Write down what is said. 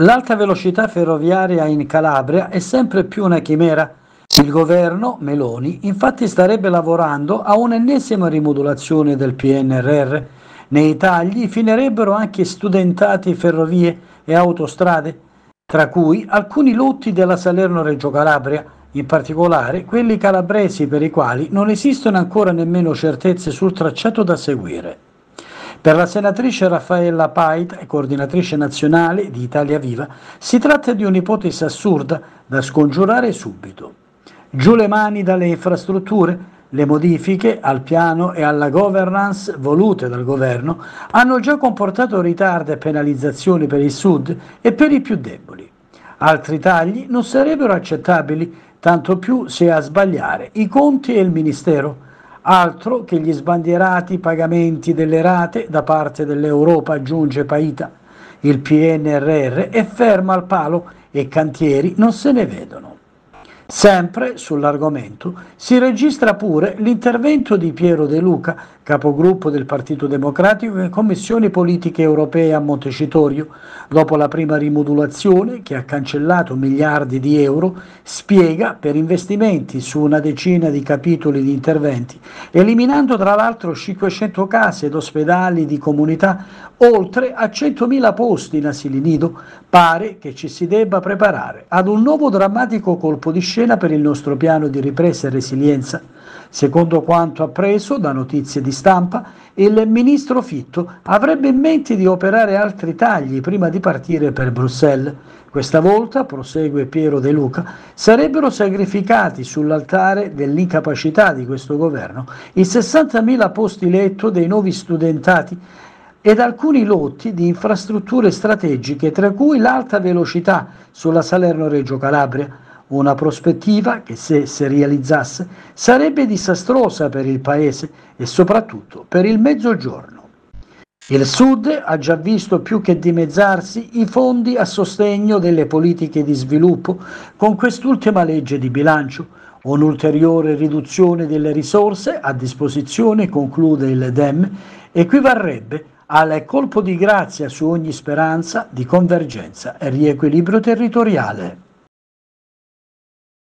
L'alta velocità ferroviaria in Calabria è sempre più una chimera. Il governo Meloni infatti starebbe lavorando a un'ennesima rimodulazione del PNRR. Nei tagli finirebbero anche studentati ferrovie e autostrade, tra cui alcuni lotti della Salerno-Reggio Calabria, in particolare quelli calabresi per i quali non esistono ancora nemmeno certezze sul tracciato da seguire. Per la senatrice Raffaella Pait, coordinatrice nazionale di Italia Viva, si tratta di un'ipotesi assurda da scongiurare subito. Giù le mani dalle infrastrutture, le modifiche al piano e alla governance volute dal governo hanno già comportato ritardi e penalizzazioni per il Sud e per i più deboli. Altri tagli non sarebbero accettabili, tanto più se a sbagliare i conti e il Ministero altro che gli sbandierati pagamenti delle rate da parte dell'Europa, aggiunge Paita. Il PNRR è fermo al palo e cantieri non se ne vedono. Sempre sull'argomento si registra pure l'intervento di Piero De Luca, capogruppo del Partito Democratico in Commissione Politiche Europee a Montecitorio, dopo la prima rimodulazione che ha cancellato miliardi di euro, spiega per investimenti su una decina di capitoli di interventi, eliminando tra l'altro 500 case ed ospedali di comunità, oltre a 100.000 posti in asili nido, pare che ci si debba preparare ad un nuovo drammatico colpo di scena scena per il nostro piano di ripresa e resilienza, secondo quanto appreso da notizie di stampa, il ministro Fitto avrebbe in mente di operare altri tagli prima di partire per Bruxelles. Questa volta, prosegue Piero De Luca, sarebbero sacrificati sull'altare dell'incapacità di questo governo i 60.000 posti letto dei nuovi studentati ed alcuni lotti di infrastrutture strategiche, tra cui l'alta velocità sulla Salerno-Reggio Calabria una prospettiva che se si realizzasse sarebbe disastrosa per il Paese e soprattutto per il Mezzogiorno. Il Sud ha già visto più che dimezzarsi i fondi a sostegno delle politiche di sviluppo con quest'ultima legge di bilancio. Un'ulteriore riduzione delle risorse a disposizione, conclude il DEM, equivarrebbe al colpo di grazia su ogni speranza di convergenza e riequilibrio territoriale.